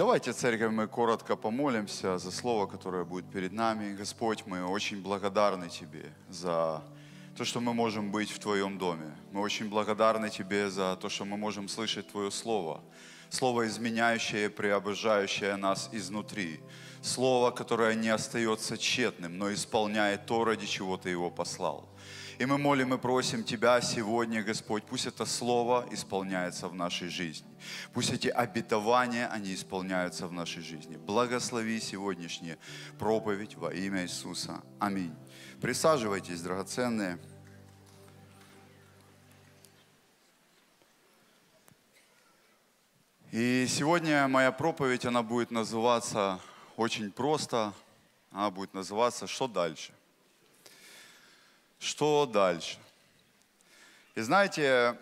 Давайте, церковь, мы коротко помолимся за слово, которое будет перед нами. Господь, мы очень благодарны Тебе за то, что мы можем быть в Твоем доме. Мы очень благодарны Тебе за то, что мы можем слышать Твое Слово. Слово, изменяющее и преображающее нас изнутри. Слово, которое не остается тщетным, но исполняет то, ради чего Ты его послал. И мы молим и просим Тебя сегодня, Господь, пусть это слово исполняется в нашей жизни. Пусть эти обетования, они исполняются в нашей жизни. Благослови сегодняшнюю проповедь во имя Иисуса. Аминь. Присаживайтесь, драгоценные. И сегодня моя проповедь, она будет называться очень просто. Она будет называться «Что дальше?». Что дальше? И знаете,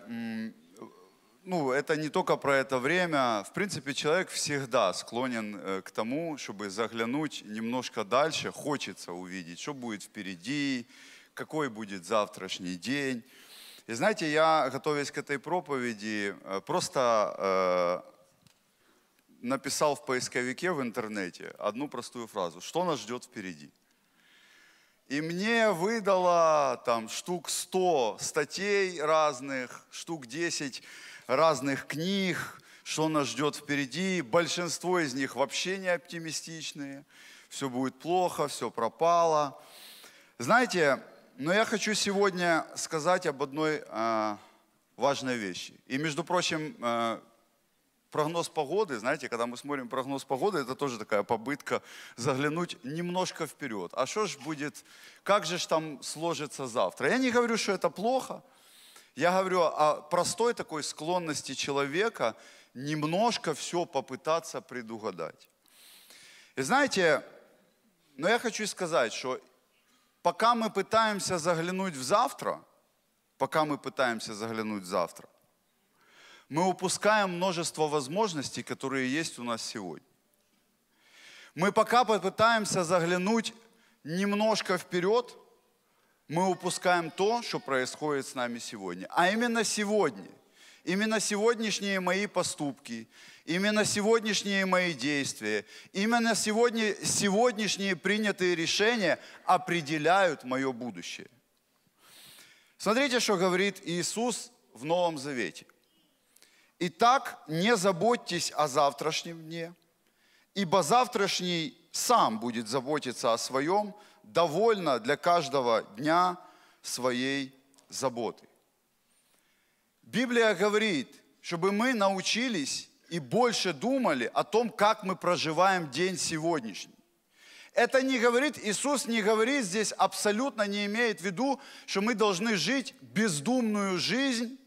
ну, это не только про это время. В принципе, человек всегда склонен э, к тому, чтобы заглянуть немножко дальше, хочется увидеть, что будет впереди, какой будет завтрашний день. И знаете, я, готовясь к этой проповеди, э, просто э, написал в поисковике в интернете одну простую фразу. Что нас ждет впереди? И мне выдала там штук 100 статей разных, штук 10 разных книг, что нас ждет впереди. Большинство из них вообще не оптимистичные. Все будет плохо, все пропало. Знаете, но я хочу сегодня сказать об одной э, важной вещи. И, между прочим, а, прогноз погоды, знаете, когда мы смотрим прогноз погоды, это тоже такая попытка заглянуть немножко вперед. А что ж будет, как же ж там сложится завтра? Я не говорю, что это плохо. Я говорю о простой такой склонности человека немножко все попытаться предугадать. И знаете, но я хочу сказать, что пока мы пытаемся заглянуть в завтра, пока мы пытаемся заглянуть в завтра, мы упускаем множество возможностей, которые есть у нас сегодня. Мы пока попытаемся заглянуть немножко вперед, мы упускаем то, что происходит с нами сегодня. А именно сегодня, именно сегодняшние мои поступки, именно сегодняшние мои действия, именно сегодня, сегодняшние принятые решения определяют мое будущее. Смотрите, что говорит Иисус в Новом Завете – Итак, не заботьтесь о завтрашнем дне, ибо завтрашний сам будет заботиться о своем, довольно для каждого дня своей заботы. Библия говорит, чтобы мы научились и больше думали о том, как мы проживаем день сегодняшний. Это не говорит, Иисус не говорит здесь, абсолютно не имеет в виду, что мы должны жить бездумную жизнь,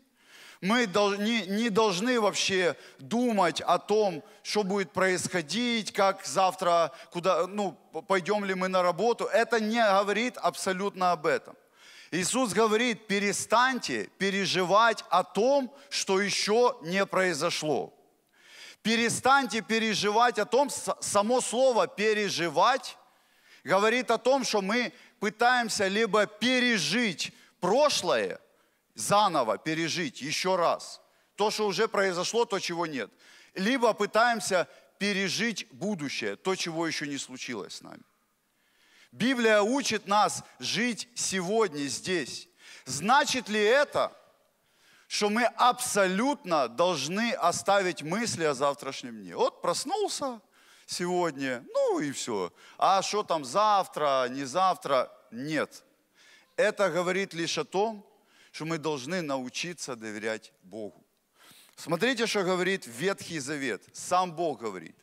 мы не, должны вообще думать о том, что будет происходить, как завтра, куда, ну, пойдем ли мы на работу. Это не говорит абсолютно об этом. Иисус говорит, перестаньте переживать о том, что еще не произошло. Перестаньте переживать о том, само слово «переживать» говорит о том, что мы пытаемся либо пережить прошлое, заново пережить еще раз. То, что уже произошло, то, чего нет. Либо пытаемся пережить будущее, то, чего еще не случилось с нами. Библия учит нас жить сегодня здесь. Значит ли это, что мы абсолютно должны оставить мысли о завтрашнем дне? Вот проснулся сегодня, ну и все. А что там завтра, не завтра? Нет. Это говорит лишь о том, что мы должны научиться доверять Богу. Смотрите, что говорит Ветхий Завет. Сам Бог говорит.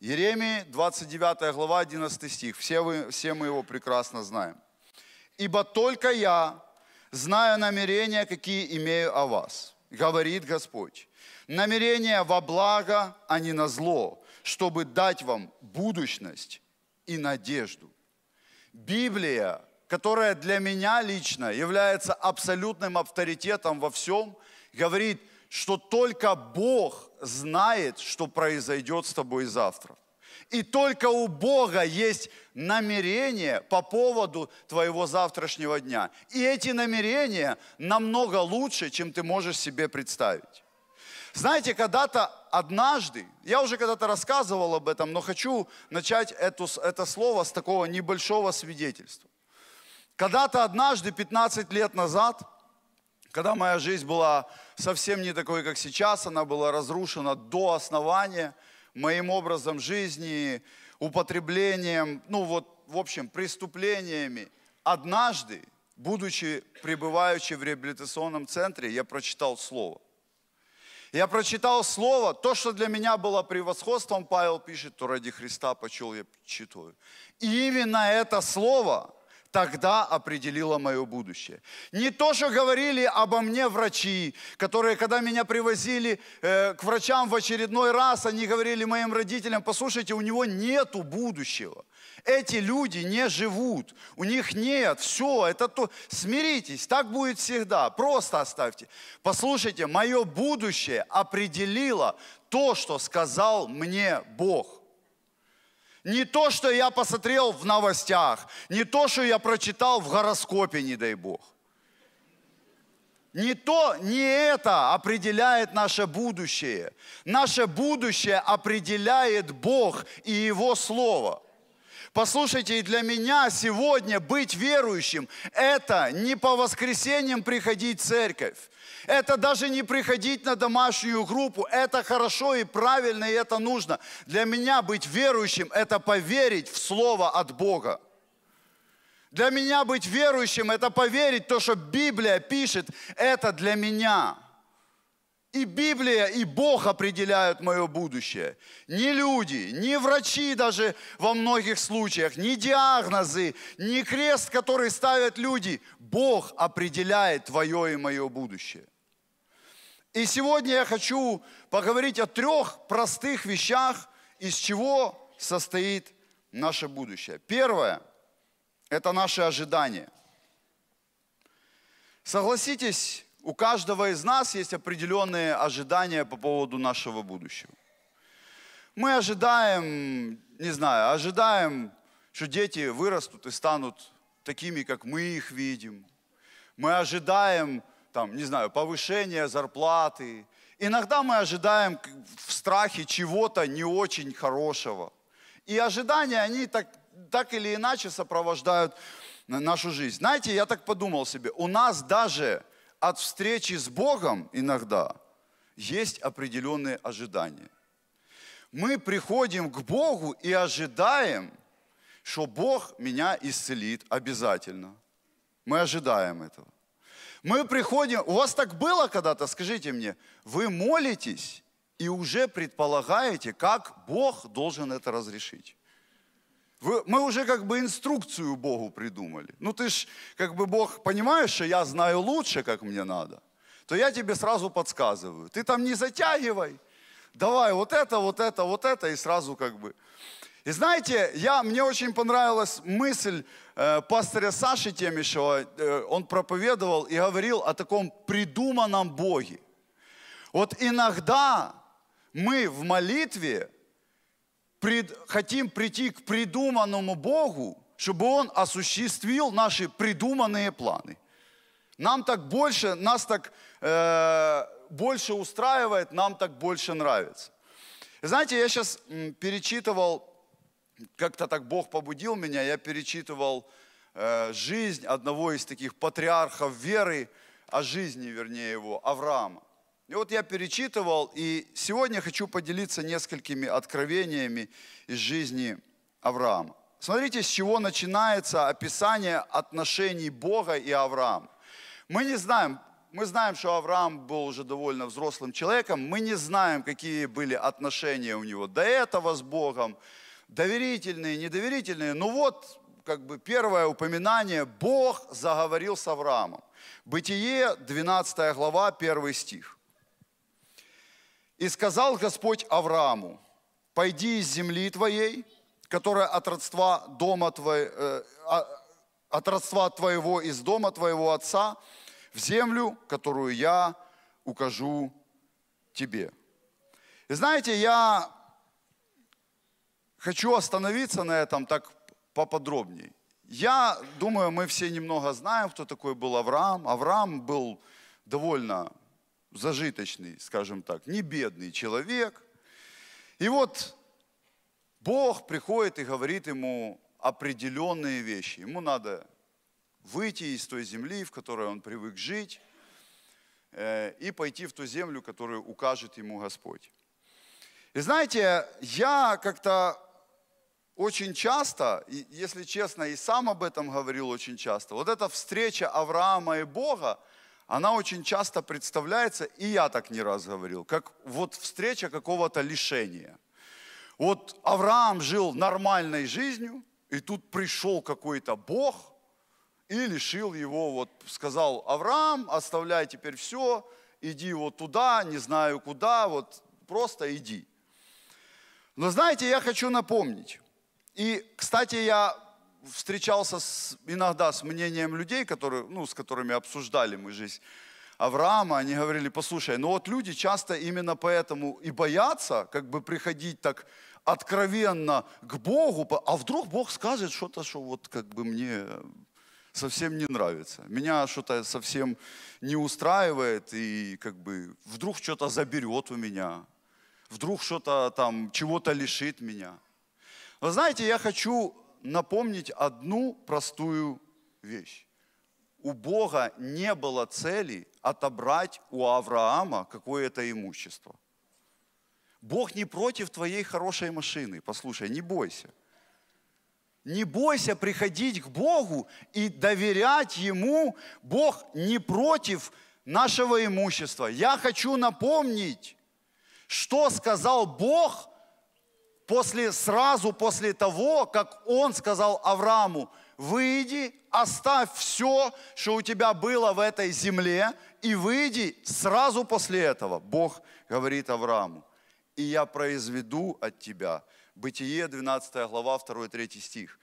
Еремии, 29 глава, 11 стих. Все, вы, все мы его прекрасно знаем. «Ибо только я знаю намерения, какие имею о вас, говорит Господь. Намерения во благо, а не на зло, чтобы дать вам будущность и надежду». Библия которая для меня лично является абсолютным авторитетом во всем, говорит, что только Бог знает, что произойдет с тобой завтра. И только у Бога есть намерение по поводу твоего завтрашнего дня. И эти намерения намного лучше, чем ты можешь себе представить. Знаете, когда-то однажды, я уже когда-то рассказывал об этом, но хочу начать эту, это слово с такого небольшого свидетельства. Когда-то однажды, 15 лет назад, когда моя жизнь была совсем не такой, как сейчас, она была разрушена до основания моим образом жизни, употреблением, ну вот, в общем, преступлениями. Однажды, будучи, пребывающий в реабилитационном центре, я прочитал слово. Я прочитал слово, то, что для меня было превосходством, Павел пишет, то ради Христа почел я читаю. И именно это слово – тогда определило мое будущее. Не то, что говорили обо мне врачи, которые, когда меня привозили э, к врачам в очередной раз, они говорили моим родителям, послушайте, у него нету будущего. Эти люди не живут, у них нет, все, это то, смиритесь, так будет всегда, просто оставьте. Послушайте, мое будущее определило то, что сказал мне Бог. Не то, что я посмотрел в новостях, не то, что я прочитал в гороскопе, не дай бог. Не то, не это определяет наше будущее. Наше будущее определяет Бог и Его Слово. Послушайте, и для меня сегодня быть верующим – это не по воскресеньям приходить в церковь. Это даже не приходить на домашнюю группу. Это хорошо и правильно, и это нужно. Для меня быть верующим – это поверить в Слово от Бога. Для меня быть верующим – это поверить то, что Библия пишет. Это для меня. И Библия, и Бог определяют мое будущее. Не люди, не врачи даже во многих случаях, не диагнозы, не крест, который ставят люди. Бог определяет твое и мое будущее. И сегодня я хочу поговорить о трех простых вещах, из чего состоит наше будущее. Первое – это наши ожидания. Согласитесь, у каждого из нас есть определенные ожидания по поводу нашего будущего. Мы ожидаем, не знаю, ожидаем, что дети вырастут и станут такими, как мы их видим. Мы ожидаем, там, не знаю, повышение зарплаты. Иногда мы ожидаем в страхе чего-то не очень хорошего. И ожидания, они так, так или иначе сопровождают нашу жизнь. Знаете, я так подумал себе, у нас даже от встречи с Богом иногда есть определенные ожидания. Мы приходим к Богу и ожидаем, что Бог меня исцелит обязательно. Мы ожидаем этого. Мы приходим, у вас так было когда-то, скажите мне, вы молитесь и уже предполагаете, как Бог должен это разрешить. Вы, мы уже как бы инструкцию Богу придумали. Ну ты ж как бы Бог понимаешь, что я знаю лучше, как мне надо, то я тебе сразу подсказываю. Ты там не затягивай, давай вот это, вот это, вот это, и сразу как бы. И знаете, я, мне очень понравилась мысль э, пастыря Саши Темишева. Э, он проповедовал и говорил о таком придуманном Боге. Вот иногда мы в молитве пред, хотим прийти к придуманному Богу, чтобы Он осуществил наши придуманные планы. Нам так больше, нас так э, больше устраивает, нам так больше нравится. Знаете, я сейчас перечитывал как-то так Бог побудил меня, я перечитывал э, жизнь одного из таких патриархов веры, о жизни, вернее его, Авраама. И вот я перечитывал, и сегодня хочу поделиться несколькими откровениями из жизни Авраама. Смотрите, с чего начинается описание отношений Бога и Авраама. Мы не знаем, мы знаем, что Авраам был уже довольно взрослым человеком, мы не знаем, какие были отношения у него до этого с Богом, доверительные, недоверительные. Ну вот, как бы первое упоминание, Бог заговорил с Авраамом. Бытие, 12 глава, 1 стих. «И сказал Господь Аврааму, пойди из земли твоей, которая от родства дома твоего, э, а, от родства твоего из дома твоего отца, в землю, которую я укажу тебе. И знаете, я хочу остановиться на этом так поподробнее. Я думаю, мы все немного знаем, кто такой был Авраам. Авраам был довольно зажиточный, скажем так, не бедный человек. И вот Бог приходит и говорит ему определенные вещи. Ему надо выйти из той земли, в которой он привык жить, э, и пойти в ту землю, которую укажет ему Господь. И знаете, я как-то очень часто, если честно, и сам об этом говорил очень часто, вот эта встреча Авраама и Бога, она очень часто представляется, и я так не раз говорил, как вот встреча какого-то лишения. Вот Авраам жил нормальной жизнью, и тут пришел какой-то Бог и лишил его, вот сказал, Авраам, оставляй теперь все, иди вот туда, не знаю куда, вот просто иди. Но знаете, я хочу напомнить, и, кстати, я встречался с, иногда с мнением людей, которые, ну, с которыми обсуждали мы жизнь Авраама, они говорили, послушай, ну вот люди часто именно поэтому и боятся как бы приходить так откровенно к Богу, а вдруг Бог скажет что-то, что вот как бы мне совсем не нравится, меня что-то совсем не устраивает, и как бы вдруг что-то заберет у меня, вдруг что-то там, чего-то лишит меня – вы знаете, я хочу напомнить одну простую вещь. У Бога не было цели отобрать у Авраама какое-то имущество. Бог не против твоей хорошей машины. Послушай, не бойся. Не бойся приходить к Богу и доверять Ему. Бог не против нашего имущества. Я хочу напомнить, что сказал Бог после, сразу после того, как он сказал Аврааму, выйди, оставь все, что у тебя было в этой земле, и выйди сразу после этого. Бог говорит Аврааму, и я произведу от тебя, Бытие, 12 глава, 2-3 стих,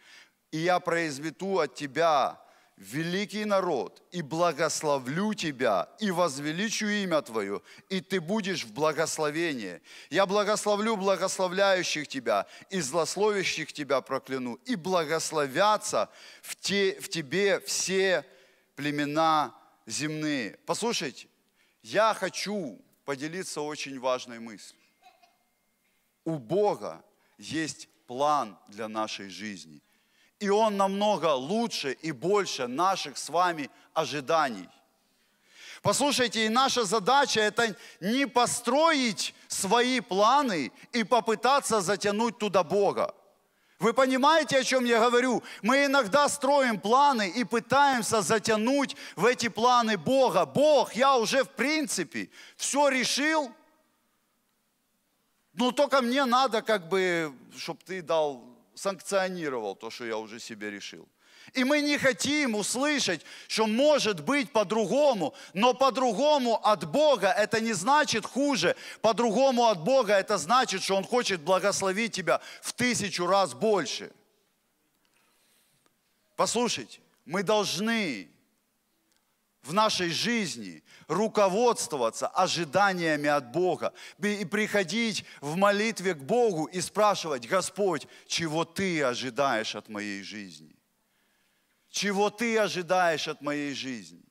и я произведу от тебя великий народ, и благословлю тебя, и возвеличу имя Твое, и ты будешь в благословении. Я благословлю благословляющих тебя, и злословящих тебя прокляну, и благословятся в, те, в тебе все племена земные. Послушайте, я хочу поделиться очень важной мыслью. У Бога есть план для нашей жизни и Он намного лучше и больше наших с вами ожиданий. Послушайте, и наша задача это не построить свои планы и попытаться затянуть туда Бога. Вы понимаете, о чем я говорю? Мы иногда строим планы и пытаемся затянуть в эти планы Бога. Бог, я уже в принципе все решил, но только мне надо как бы, чтобы ты дал санкционировал то, что я уже себе решил. И мы не хотим услышать, что может быть по-другому, но по-другому от Бога это не значит хуже. По-другому от Бога это значит, что Он хочет благословить тебя в тысячу раз больше. Послушайте, мы должны в нашей жизни руководствоваться ожиданиями от Бога и приходить в молитве к Богу и спрашивать, Господь, чего ты ожидаешь от моей жизни? Чего ты ожидаешь от моей жизни?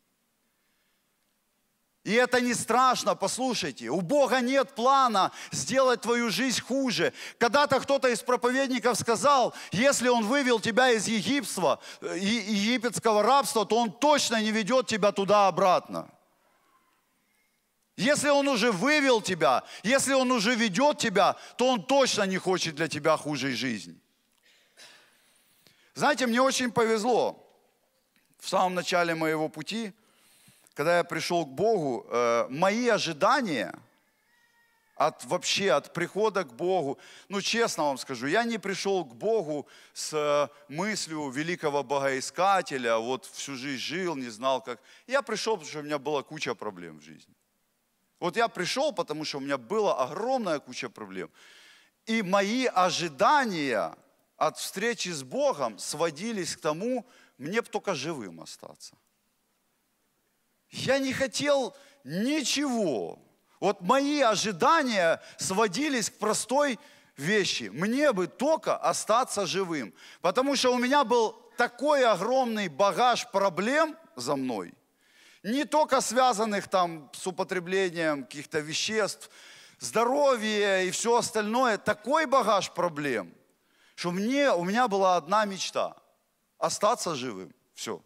И это не страшно, послушайте. У Бога нет плана сделать твою жизнь хуже. Когда-то кто-то из проповедников сказал, если Он вывел тебя из Египства, э, египетского рабства, то Он точно не ведет тебя туда-обратно. Если Он уже вывел тебя, если Он уже ведет тебя, то Он точно не хочет для тебя хужей жизни. Знаете, мне очень повезло. В самом начале моего пути – когда я пришел к Богу, э, мои ожидания от вообще, от прихода к Богу, ну честно вам скажу, я не пришел к Богу с э, мыслью великого богоискателя, вот всю жизнь жил, не знал как. Я пришел, потому что у меня была куча проблем в жизни. Вот я пришел, потому что у меня была огромная куча проблем. И мои ожидания от встречи с Богом сводились к тому, мне бы только живым остаться. Я не хотел ничего. Вот мои ожидания сводились к простой вещи. Мне бы только остаться живым. Потому что у меня был такой огромный багаж проблем за мной, не только связанных там с употреблением каких-то веществ, здоровье и все остальное, такой багаж проблем, что мне, у меня была одна мечта – остаться живым. Все.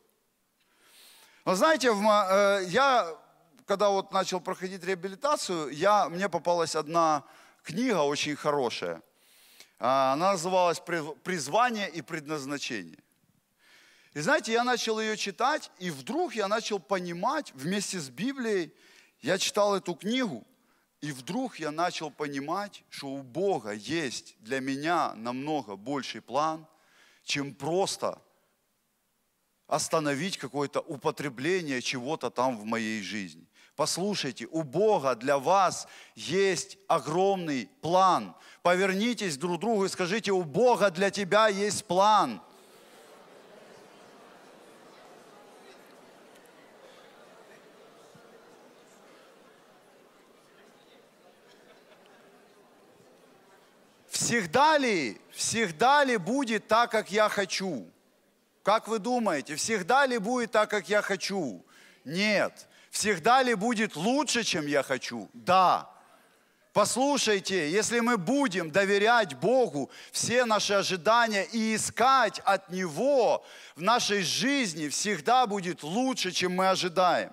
Но знаете, э, я, когда вот начал проходить реабилитацию, я, мне попалась одна книга очень хорошая. А, она называлась «Призвание и предназначение». И знаете, я начал ее читать, и вдруг я начал понимать вместе с Библией, я читал эту книгу, и вдруг я начал понимать, что у Бога есть для меня намного больший план, чем просто остановить какое-то употребление чего-то там в моей жизни. Послушайте, у Бога для вас есть огромный план. Повернитесь друг к другу и скажите, у Бога для тебя есть план. Всегда ли, всегда ли будет так, как я хочу? Как вы думаете, всегда ли будет так, как я хочу? Нет. Всегда ли будет лучше, чем я хочу? Да. Послушайте, если мы будем доверять Богу все наши ожидания и искать от Него, в нашей жизни всегда будет лучше, чем мы ожидаем.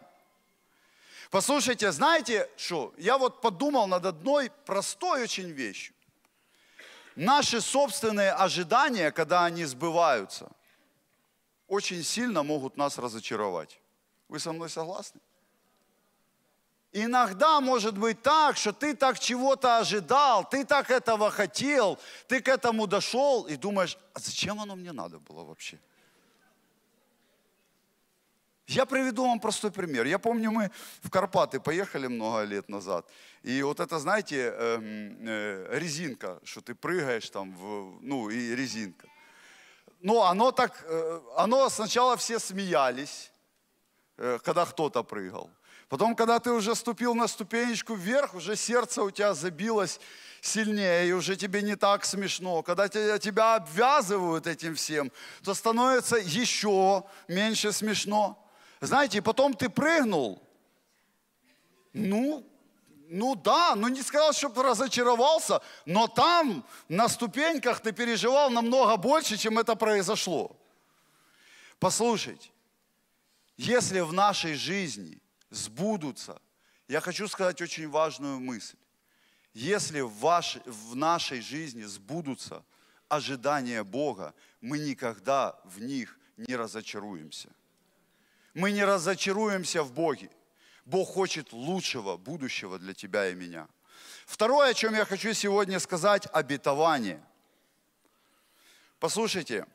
Послушайте, знаете что? Я вот подумал над одной простой очень вещью. Наши собственные ожидания, когда они сбываются – очень сильно могут нас разочаровать. Вы со мной согласны? Иногда может быть так, что ты так чего-то ожидал, ты так этого хотел, ты к этому дошел и думаешь, а зачем оно мне надо было вообще? Я приведу вам простой пример. Я помню, мы в Карпаты поехали много лет назад. И вот это, знаете, эм, э, резинка, что ты прыгаешь там, в, ну и резинка но ну, оно так, э, оно сначала все смеялись, э, когда кто-то прыгал. Потом, когда ты уже ступил на ступенечку вверх, уже сердце у тебя забилось сильнее, и уже тебе не так смешно. Когда тебя, обвязывают этим всем, то становится еще меньше смешно. Знаете, и потом ты прыгнул, ну, ну да, ну не сказал, чтобы разочаровался, но там на ступеньках ты переживал намного больше, чем это произошло. Послушайте, если в нашей жизни сбудутся, я хочу сказать очень важную мысль. Если в, вашей, в нашей жизни сбудутся ожидания Бога, мы никогда в них не разочаруемся. Мы не разочаруемся в Боге. Бог хочет лучшего будущего для тебя и меня. Второе, о чем я хочу сегодня сказать, обетование. Послушайте,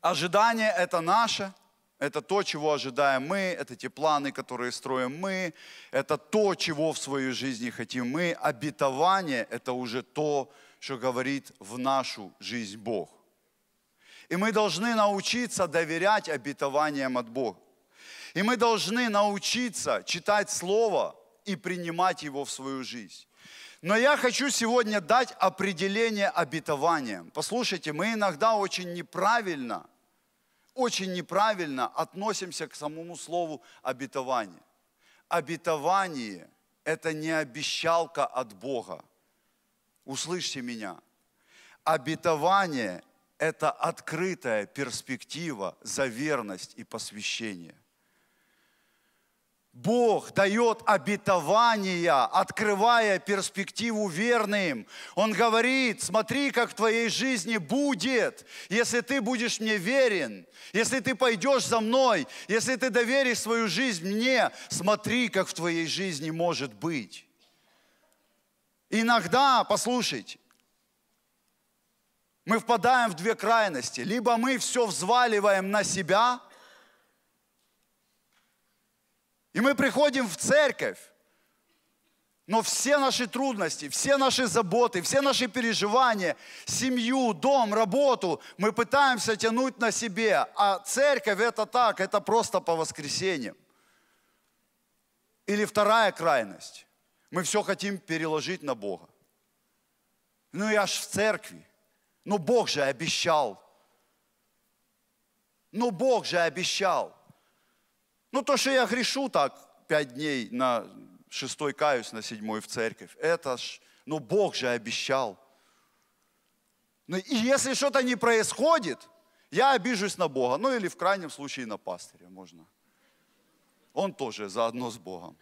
ожидание это наше, это то, чего ожидаем мы, это те планы, которые строим мы, это то, чего в своей жизни хотим мы. Обетование – это уже то, что говорит в нашу жизнь Бог. И мы должны научиться доверять обетованиям от Бога. И мы должны научиться читать Слово и принимать его в свою жизнь. Но я хочу сегодня дать определение обетованиям. Послушайте, мы иногда очень неправильно, очень неправильно относимся к самому слову обетование. Обетование – это не обещалка от Бога. Услышьте меня. Обетование – это открытая перспектива за верность и посвящение. Бог дает обетования, открывая перспективу верным. Он говорит, смотри, как в твоей жизни будет, если ты будешь мне верен, если ты пойдешь за мной, если ты доверишь свою жизнь мне, смотри, как в твоей жизни может быть. Иногда, послушайте, мы впадаем в две крайности. Либо мы все взваливаем на себя – и мы приходим в церковь, но все наши трудности, все наши заботы, все наши переживания, семью, дом, работу мы пытаемся тянуть на себе. А церковь это так, это просто по воскресеньям. Или вторая крайность. Мы все хотим переложить на Бога. Ну я ж в церкви. Но ну Бог же обещал. Но ну Бог же обещал. Ну, то, что я грешу так пять дней на шестой каюсь, на седьмой в церковь, это ж, ну, Бог же обещал. Ну, и если что-то не происходит, я обижусь на Бога, ну, или в крайнем случае на пастыря можно. Он тоже заодно с Богом.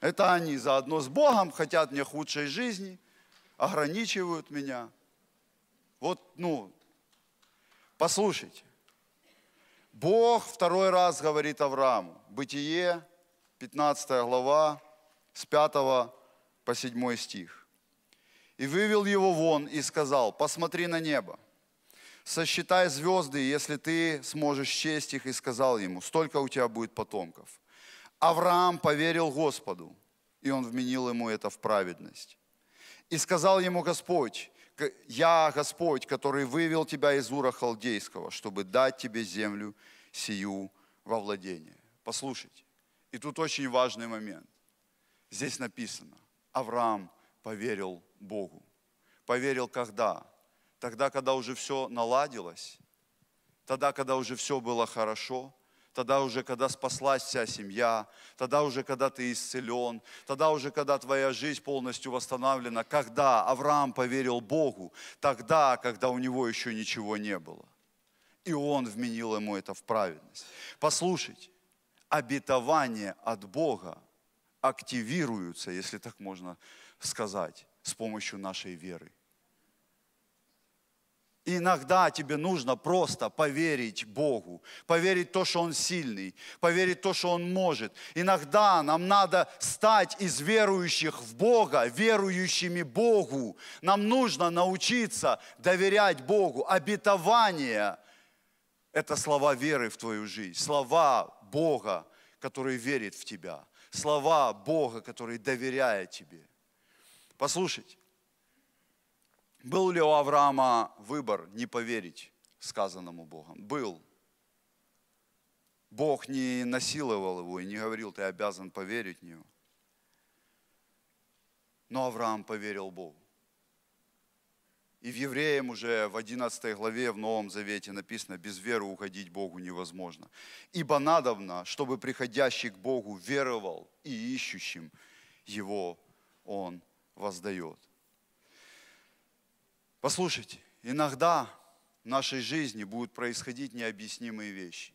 Это они заодно с Богом хотят мне худшей жизни, ограничивают меня. Вот, ну, послушайте, Бог второй раз говорит Аврааму. Бытие, 15 глава, с 5 по 7 стих. «И вывел его вон и сказал, посмотри на небо, сосчитай звезды, если ты сможешь честь их, и сказал ему, столько у тебя будет потомков». Авраам поверил Господу, и он вменил ему это в праведность. И сказал ему Господь, я Господь, который вывел тебя из Ура Халдейского, чтобы дать тебе землю сию во владение. Послушайте, и тут очень важный момент. Здесь написано, Авраам поверил Богу. Поверил когда? Тогда, когда уже все наладилось, тогда, когда уже все было хорошо, тогда уже, когда спаслась вся семья, тогда уже, когда ты исцелен, тогда уже, когда твоя жизнь полностью восстановлена, когда Авраам поверил Богу, тогда, когда у него еще ничего не было. И он вменил ему это в праведность. Послушайте, обетование от Бога активируются, если так можно сказать, с помощью нашей веры. Иногда тебе нужно просто поверить Богу, поверить то, что Он сильный, поверить то, что Он может. Иногда нам надо стать из верующих в Бога, верующими Богу. Нам нужно научиться доверять Богу. Обетование – это слова веры в твою жизнь, слова Бога, который верит в тебя, слова Бога, который доверяет тебе. Послушайте, был ли у Авраама выбор не поверить сказанному Богом? Был. Бог не насиловал его и не говорил, ты обязан поверить в него. Но Авраам поверил Богу. И в Евреям уже в 11 главе в Новом Завете написано, без веры уходить Богу невозможно. Ибо надобно, чтобы приходящий к Богу веровал и ищущим Его Он воздает. Послушайте, иногда в нашей жизни будут происходить необъяснимые вещи,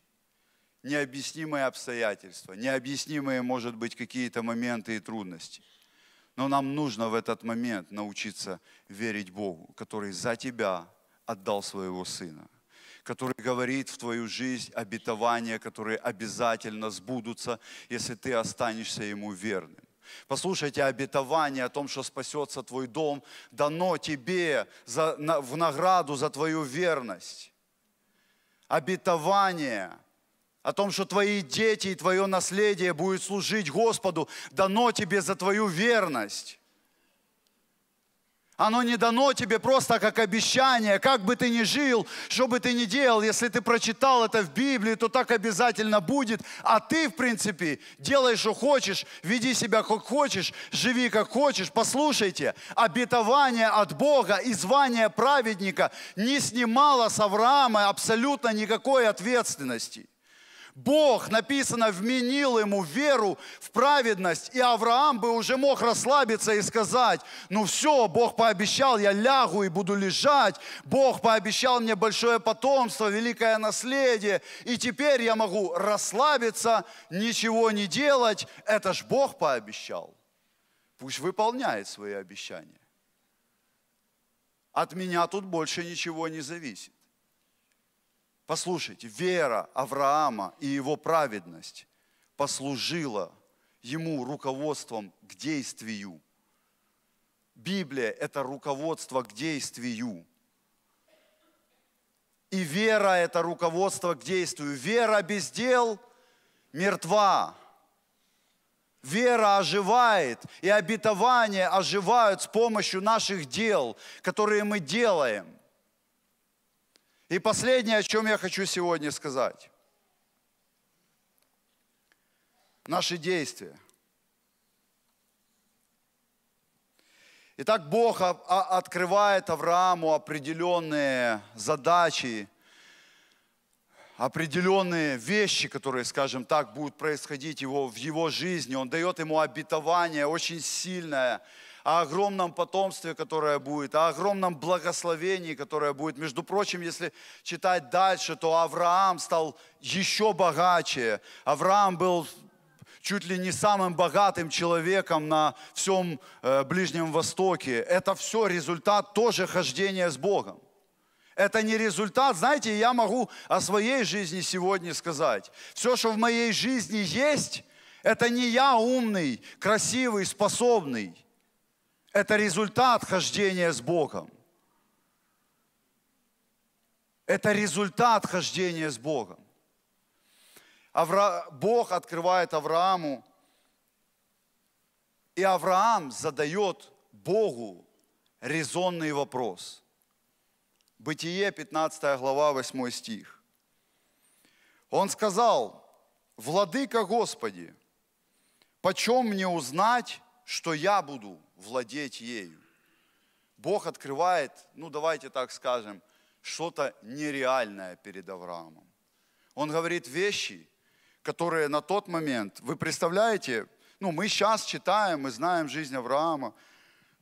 необъяснимые обстоятельства, необъяснимые, может быть, какие-то моменты и трудности. Но нам нужно в этот момент научиться верить Богу, который за тебя отдал своего Сына, который говорит в твою жизнь обетования, которые обязательно сбудутся, если ты останешься Ему верным. Послушайте, обетование о том, что спасется твой дом, дано тебе за, на, в награду за твою верность. Обетование о том, что твои дети и твое наследие будет служить Господу, дано тебе за твою верность. Оно не дано тебе просто как обещание, как бы ты ни жил, что бы ты ни делал, если ты прочитал это в Библии, то так обязательно будет. А ты, в принципе, делай, что хочешь, веди себя как хочешь, живи как хочешь. Послушайте, обетование от Бога и звание праведника не снимало с Авраама абсолютно никакой ответственности. Бог, написано, вменил ему веру в праведность, и Авраам бы уже мог расслабиться и сказать, ну все, Бог пообещал, я лягу и буду лежать, Бог пообещал мне большое потомство, великое наследие, и теперь я могу расслабиться, ничего не делать, это ж Бог пообещал. Пусть выполняет свои обещания. От меня тут больше ничего не зависит. Послушайте, вера Авраама и его праведность послужила ему руководством к действию. Библия – это руководство к действию. И вера – это руководство к действию. Вера без дел мертва. Вера оживает, и обетования оживают с помощью наших дел, которые мы делаем – и последнее, о чем я хочу сегодня сказать. Наши действия. Итак, Бог открывает Аврааму определенные задачи, определенные вещи, которые, скажем так, будут происходить его, в его жизни. Он дает ему обетование очень сильное, о огромном потомстве, которое будет, о огромном благословении, которое будет. Между прочим, если читать дальше, то Авраам стал еще богаче. Авраам был чуть ли не самым богатым человеком на всем э, Ближнем Востоке. Это все результат тоже хождения с Богом. Это не результат, знаете, я могу о своей жизни сегодня сказать. Все, что в моей жизни есть, это не я умный, красивый, способный. Это результат хождения с Богом. Это результат хождения с Богом. Авра... Бог открывает Аврааму, и Авраам задает Богу резонный вопрос. Бытие, 15 глава, 8 стих. Он сказал, «Владыка Господи, почем мне узнать, что я буду владеть ею. Бог открывает, ну давайте так скажем, что-то нереальное перед Авраамом. Он говорит вещи, которые на тот момент, вы представляете, ну мы сейчас читаем, мы знаем жизнь Авраама,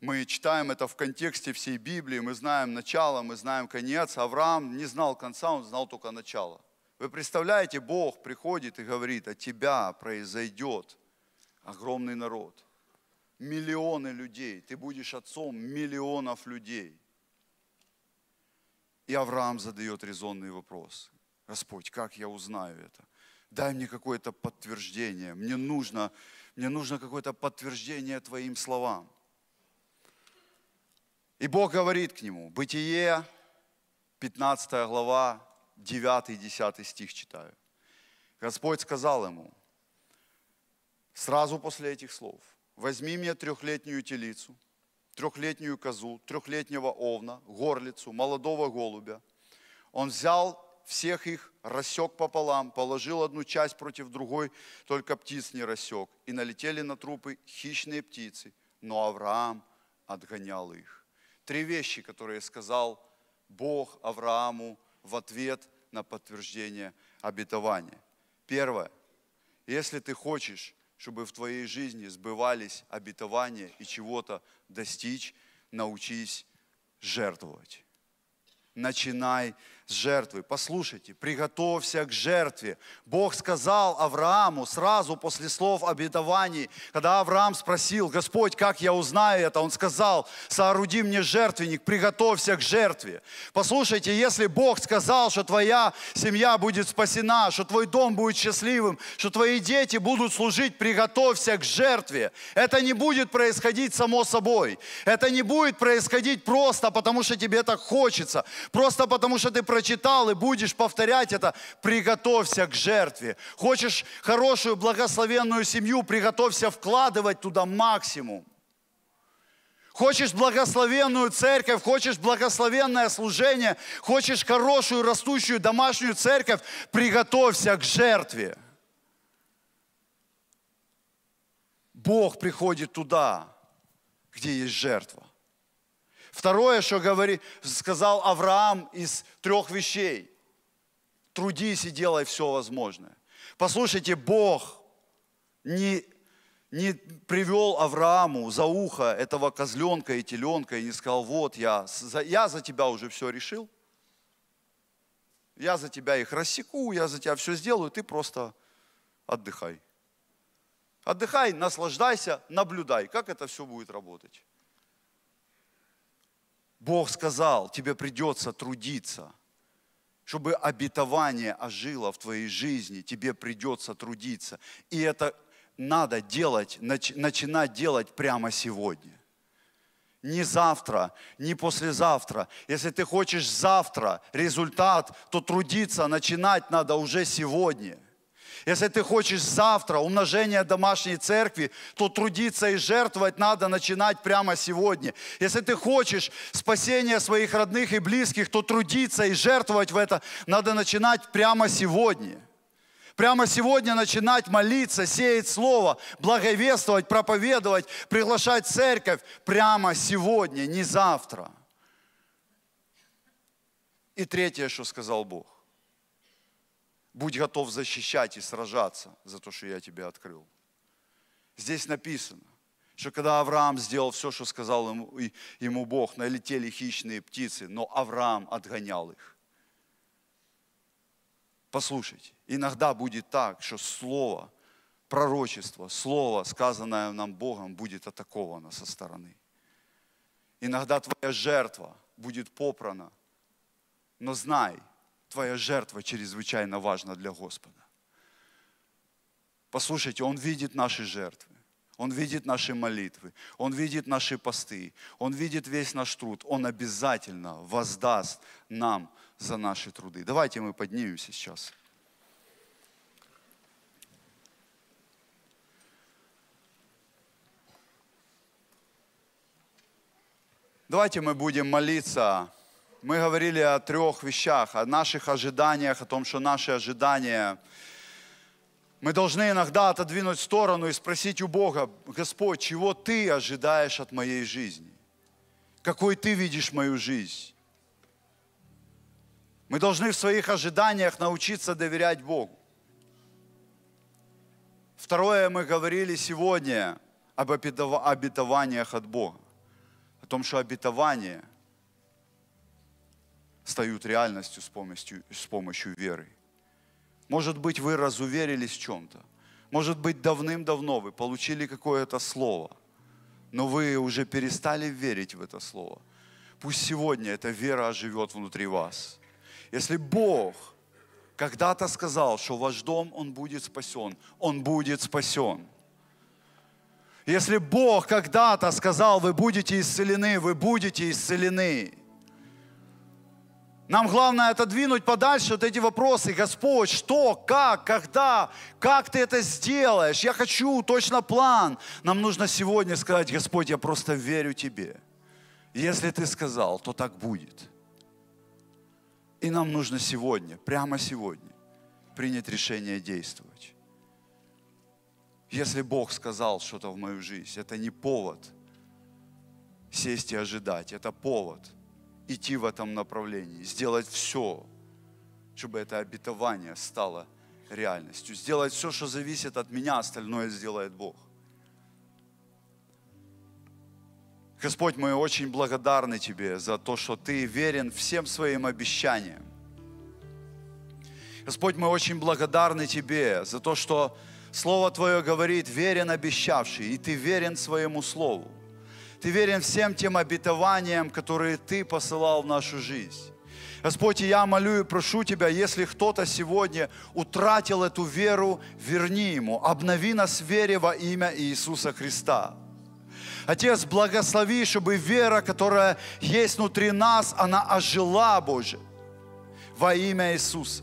мы читаем это в контексте всей Библии, мы знаем начало, мы знаем конец. Авраам не знал конца, он знал только начало. Вы представляете, Бог приходит и говорит, от тебя произойдет огромный народ – миллионы людей, ты будешь отцом миллионов людей. И Авраам задает резонный вопрос. Господь, как я узнаю это? Дай мне какое-то подтверждение. Мне нужно, мне нужно какое-то подтверждение твоим словам. И Бог говорит к нему, Бытие, 15 глава, 9-10 стих читаю. Господь сказал ему, сразу после этих слов, возьми мне трехлетнюю телицу, трехлетнюю козу, трехлетнего овна, горлицу, молодого голубя. Он взял всех их, рассек пополам, положил одну часть против другой, только птиц не рассек. И налетели на трупы хищные птицы, но Авраам отгонял их. Три вещи, которые сказал Бог Аврааму в ответ на подтверждение обетования. Первое. Если ты хочешь чтобы в твоей жизни сбывались обетования и чего-то достичь, научись жертвовать. Начинай жертвовать с жертвой. Послушайте, приготовься к жертве. Бог сказал Аврааму сразу после слов обетований, когда Авраам спросил, Господь, как я узнаю это? Он сказал, сооруди мне жертвенник, приготовься к жертве. Послушайте, если Бог сказал, что твоя семья будет спасена, что твой дом будет счастливым, что твои дети будут служить, приготовься к жертве. Это не будет происходить само собой. Это не будет происходить просто, потому что тебе так хочется. Просто потому что ты прочитал и будешь повторять это, приготовься к жертве. Хочешь хорошую, благословенную семью, приготовься вкладывать туда максимум. Хочешь благословенную церковь, хочешь благословенное служение, хочешь хорошую, растущую домашнюю церковь, приготовься к жертве. Бог приходит туда, где есть жертва. Второе, что говорит, сказал Авраам из трех вещей. Трудись и делай все возможное. Послушайте, Бог не, не привел Аврааму за ухо этого козленка и теленка и не сказал, вот я, я за тебя уже все решил, я за тебя их рассеку, я за тебя все сделаю, ты просто отдыхай. Отдыхай, наслаждайся, наблюдай, как это все будет работать. Бог сказал, тебе придется трудиться. Чтобы обетование ожило в твоей жизни, тебе придется трудиться. И это надо делать, нач, начинать делать прямо сегодня. Не завтра, не послезавтра. Если ты хочешь завтра результат, то трудиться начинать надо уже сегодня – если ты хочешь завтра умножения домашней церкви, то трудиться и жертвовать надо начинать прямо сегодня. Если ты хочешь спасения своих родных и близких, то трудиться и жертвовать в это надо начинать прямо сегодня. Прямо сегодня начинать молиться, сеять слово, благовествовать, проповедовать, приглашать церковь. Прямо сегодня, не завтра. И третье, что сказал Бог – Будь готов защищать и сражаться за то, что я тебе открыл. Здесь написано, что когда Авраам сделал все, что сказал ему, ему Бог, налетели хищные птицы, но Авраам отгонял их. Послушайте, иногда будет так, что слово, пророчество, слово, сказанное нам Богом, будет атаковано со стороны. Иногда твоя жертва будет попрана, но знай – твоя жертва чрезвычайно важна для Господа. Послушайте, Он видит наши жертвы, Он видит наши молитвы, Он видит наши посты, Он видит весь наш труд. Он обязательно воздаст нам за наши труды. Давайте мы поднимемся сейчас. Давайте мы будем молиться мы говорили о трех вещах, о наших ожиданиях, о том, что наши ожидания... Мы должны иногда отодвинуть сторону и спросить у Бога, Господь, чего Ты ожидаешь от моей жизни? Какой Ты видишь мою жизнь? Мы должны в своих ожиданиях научиться доверять Богу. Второе, мы говорили сегодня об обетованиях от Бога. О том, что обетование – стают реальностью с помощью, с помощью веры. Может быть, вы разуверились в чем-то. Может быть, давным-давно вы получили какое-то слово, но вы уже перестали верить в это слово. Пусть сегодня эта вера оживет внутри вас. Если Бог когда-то сказал, что ваш дом, он будет спасен, он будет спасен. Если Бог когда-то сказал, вы будете исцелены, вы будете исцелены. Нам главное это двинуть подальше вот эти вопросы. Господь, что, как, когда, как ты это сделаешь? Я хочу точно план. Нам нужно сегодня сказать, Господь, я просто верю Тебе. Если Ты сказал, то так будет. И нам нужно сегодня, прямо сегодня, принять решение действовать. Если Бог сказал что-то в мою жизнь, это не повод сесть и ожидать, это повод – идти в этом направлении, сделать все, чтобы это обетование стало реальностью, сделать все, что зависит от меня, остальное сделает Бог. Господь, мы очень благодарны Тебе за то, что Ты верен всем своим обещаниям. Господь, мы очень благодарны Тебе за то, что Слово Твое говорит, верен обещавший, и Ты верен своему Слову. Ты верен всем тем обетованиям, которые Ты посылал в нашу жизнь. Господь, я молю и прошу Тебя, если кто-то сегодня утратил эту веру, верни ему, обнови нас в вере во имя Иисуса Христа. Отец, благослови, чтобы вера, которая есть внутри нас, она ожила, Боже, во имя Иисуса.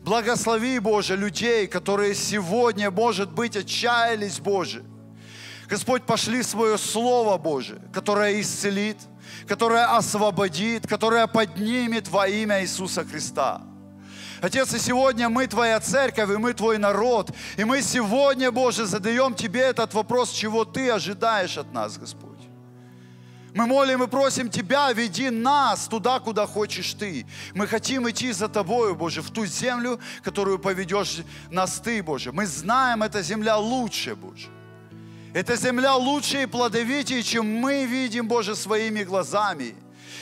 Благослови, Боже, людей, которые сегодня, может быть, отчаялись, Боже, Господь, пошли свое Слово Божие, которое исцелит, которое освободит, которое поднимет во имя Иисуса Христа. Отец, и сегодня мы Твоя церковь, и мы Твой народ. И мы сегодня, Боже, задаем Тебе этот вопрос, чего Ты ожидаешь от нас, Господь. Мы молим и просим Тебя, веди нас туда, куда хочешь Ты. Мы хотим идти за Тобою, Боже, в ту землю, которую поведешь нас Ты, Боже. Мы знаем, эта земля лучше, Боже. Эта земля лучше и плодовитее, чем мы видим, Боже, своими глазами.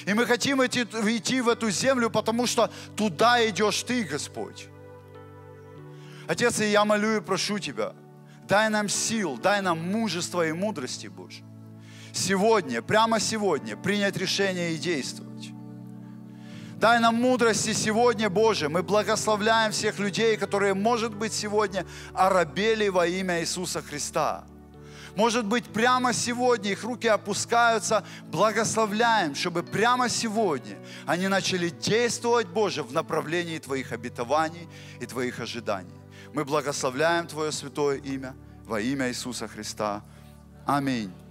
И мы хотим идти, идти в эту землю, потому что туда идешь Ты, Господь. Отец, я молю и прошу Тебя, дай нам сил, дай нам мужества и мудрости, Боже. Сегодня, прямо сегодня, принять решение и действовать. Дай нам мудрости сегодня, Боже. Мы благословляем всех людей, которые, может быть, сегодня оробели во имя Иисуса Христа. Может быть, прямо сегодня их руки опускаются. Благословляем, чтобы прямо сегодня они начали действовать, Боже, в направлении Твоих обетований и Твоих ожиданий. Мы благословляем Твое святое имя во имя Иисуса Христа. Аминь.